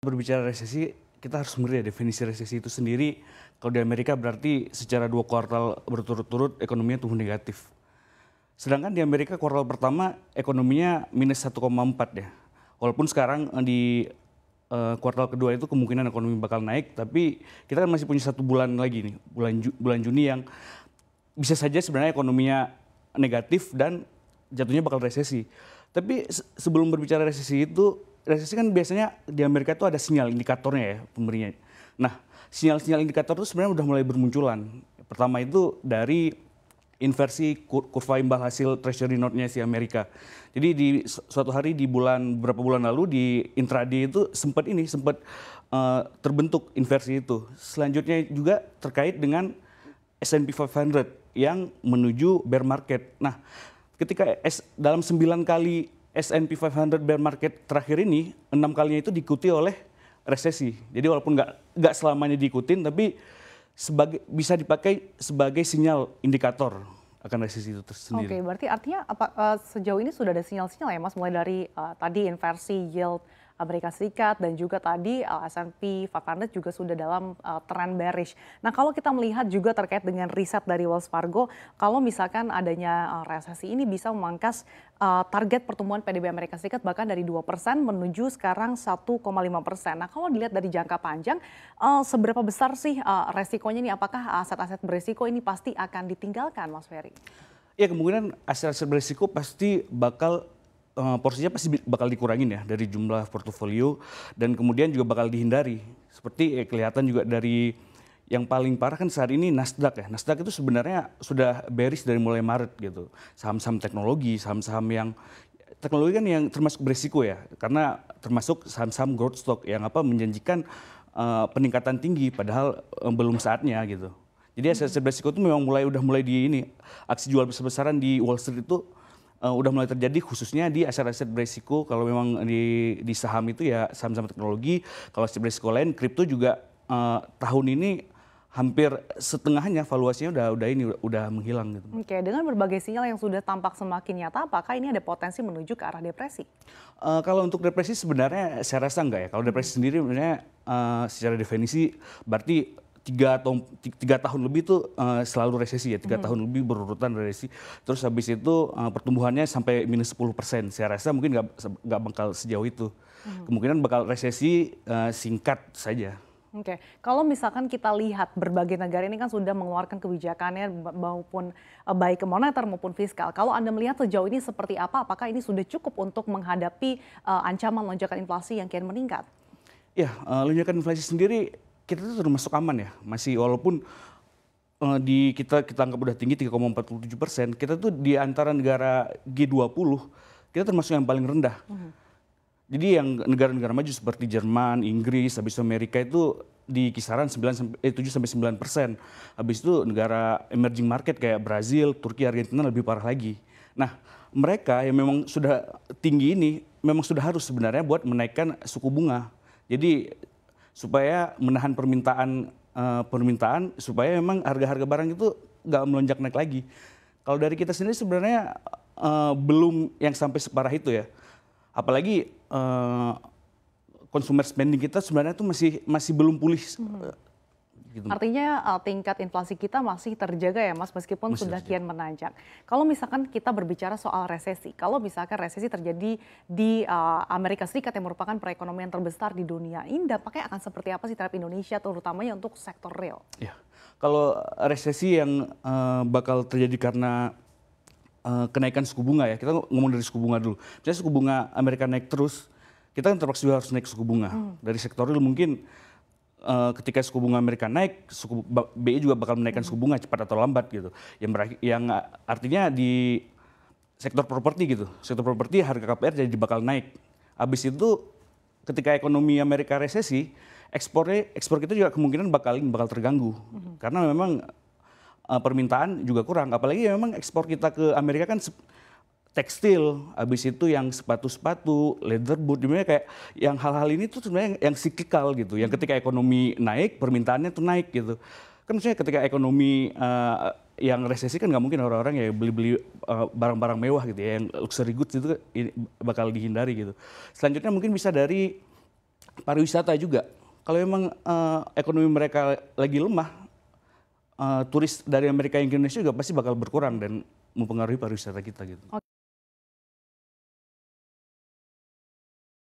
Berbicara resesi, kita harus mengerti ya definisi resesi itu sendiri. Kalau di Amerika berarti secara dua kuartal berturut-turut ekonominya tumbuh negatif. Sedangkan di Amerika kuartal pertama ekonominya minus 1,4 ya. Walaupun sekarang eh, di eh, kuartal kedua itu kemungkinan ekonomi bakal naik, tapi kita kan masih punya satu bulan lagi nih, bulan Ju bulan Juni yang bisa saja sebenarnya ekonominya negatif dan jatuhnya bakal resesi. Tapi sebelum berbicara resesi itu, resesi kan biasanya di Amerika itu ada sinyal indikatornya ya pemberinya. Nah, sinyal-sinyal indikator itu sebenarnya sudah mulai bermunculan. Pertama itu dari inversi kur kurva imbal hasil treasury note-nya si Amerika. Jadi di suatu hari di bulan berapa bulan lalu di intraday itu sempat ini sempat uh, eh, terbentuk inversi itu. Selanjutnya juga terkait dengan S&P 500 yang menuju bear market. Nah, ketika S, dalam 9 kali S&P 500 bear market terakhir ini, enam kalinya itu diikuti oleh resesi. Jadi walaupun nggak nggak selamanya diikutin, tapi sebagai bisa dipakai sebagai sinyal indikator akan resesi itu tersendiri. Oke, okay, berarti artinya apa, uh, sejauh ini sudah ada sinyal-sinyal ya, Mas, mulai dari uh, tadi inversi yield Amerika Serikat dan juga tadi uh, S&P 500 juga sudah dalam uh, tren bearish. Nah, kalau kita melihat juga terkait dengan riset dari Wells Fargo, kalau misalkan adanya uh, resesi ini bisa memangkas uh, target pertumbuhan PDB Amerika Serikat bahkan dari 2% menuju sekarang 1,5%. Nah, kalau dilihat dari jangka panjang, uh, seberapa besar sih uh, resikonya ini? Apakah aset-aset berisiko ini pasti akan ditinggalkan, Mas Ferry? Ya, kemungkinan aset-aset berisiko pasti bakal uh, porsinya pasti bakal dikurangin ya dari jumlah portofolio dan kemudian juga bakal dihindari. Seperti ya, kelihatan juga dari yang paling parah kan saat ini Nasdaq ya. Nasdaq itu sebenarnya sudah beris dari mulai Maret gitu. Saham-saham teknologi, saham-saham yang teknologi kan yang termasuk berisiko ya karena termasuk saham-saham growth stock yang apa menjanjikan uh, peningkatan tinggi padahal um, belum saatnya gitu. Jadi aset-aset berisiko itu memang mulai udah mulai di ini aksi jual besar-besaran di Wall Street itu uh, udah mulai terjadi khususnya di aset-aset berisiko kalau memang di di saham itu ya saham-saham teknologi kalau aset berisiko lain kripto juga uh, tahun ini hampir setengahnya valuasinya udah udah ini udah, menghilang gitu. Oke, dengan berbagai sinyal yang sudah tampak semakin nyata, apakah ini ada potensi menuju ke arah depresi? Uh, kalau untuk depresi sebenarnya saya rasa enggak ya. Kalau depresi hmm. sendiri sebenarnya uh, secara definisi berarti tiga atau tiga tahun lebih itu uh, eh, selalu resesi ya tiga -hmm. tahun lebih berurutan resesi terus habis itu uh, pertumbuhannya sampai minus sepuluh persen saya rasa mungkin nggak nggak bakal sejauh itu -hmm. kemungkinan bakal resesi uh, singkat saja Oke, okay. kalau misalkan kita lihat berbagai negara ini kan sudah mengeluarkan kebijakannya maupun baik ke moneter maupun fiskal. Kalau Anda melihat sejauh ini seperti apa? Apakah ini sudah cukup untuk menghadapi uh, ancaman lonjakan inflasi yang kian meningkat? Ya, uh, lonjakan inflasi sendiri kita tuh termasuk aman ya masih walaupun uh, di kita kita anggap udah tinggi 3,47 persen kita tuh di antara negara G20 kita termasuk yang paling rendah mm -hmm. jadi yang negara-negara maju seperti Jerman Inggris habis Amerika itu di kisaran 9 eh, 7 sampai 9 persen habis itu negara emerging market kayak Brazil Turki Argentina lebih parah lagi nah mereka yang memang sudah tinggi ini memang sudah harus sebenarnya buat menaikkan suku bunga jadi supaya menahan permintaan uh, permintaan supaya memang harga-harga barang itu nggak melonjak naik lagi. Kalau dari kita sendiri sebenarnya uh, belum yang sampai separah itu ya. Apalagi uh, consumer spending kita sebenarnya itu masih masih belum pulih. Hmm. Gitu. Artinya uh, tingkat inflasi kita masih terjaga ya Mas meskipun masih sudah terjaga. kian menanjak. Kalau misalkan kita berbicara soal resesi, kalau misalkan resesi terjadi di uh, Amerika Serikat yang merupakan perekonomian terbesar di dunia, ini dampaknya akan seperti apa sih terhadap Indonesia terutamanya untuk sektor real? Ya. Kalau resesi yang uh, bakal terjadi karena uh, kenaikan suku bunga ya, kita ngomong dari suku bunga dulu. Misalnya suku bunga Amerika naik terus, kita kan terpaksa juga harus naik suku bunga. Hmm. Dari sektor real mungkin Eh, ketika suku bunga Amerika naik, suku BI juga bakal menaikkan suku bunga cepat atau lambat gitu. Yang berakhir, yang eh, artinya di sektor properti gitu, sektor properti harga KPR jadi bakal naik. Habis itu ketika ekonomi Amerika resesi, ekspornya ekspor kita juga kemungkinan bakal bakal terganggu mm-hmm. karena memang uh, permintaan juga kurang. Apalagi ya memang ekspor kita ke Amerika kan tekstil, habis itu yang sepatu-sepatu, leather boot, dimana kayak yang hal-hal ini tuh sebenarnya yang siklikal gitu, yang ketika ekonomi naik permintaannya tuh naik gitu. Kan misalnya ketika ekonomi uh, yang resesi kan nggak mungkin orang-orang ya beli-beli uh, barang-barang mewah gitu ya, yang luxury goods itu bakal dihindari gitu. Selanjutnya mungkin bisa dari pariwisata juga. Kalau memang uh, ekonomi mereka lagi lemah, uh, turis dari Amerika ke Indonesia juga pasti bakal berkurang dan mempengaruhi pariwisata kita gitu. Oke,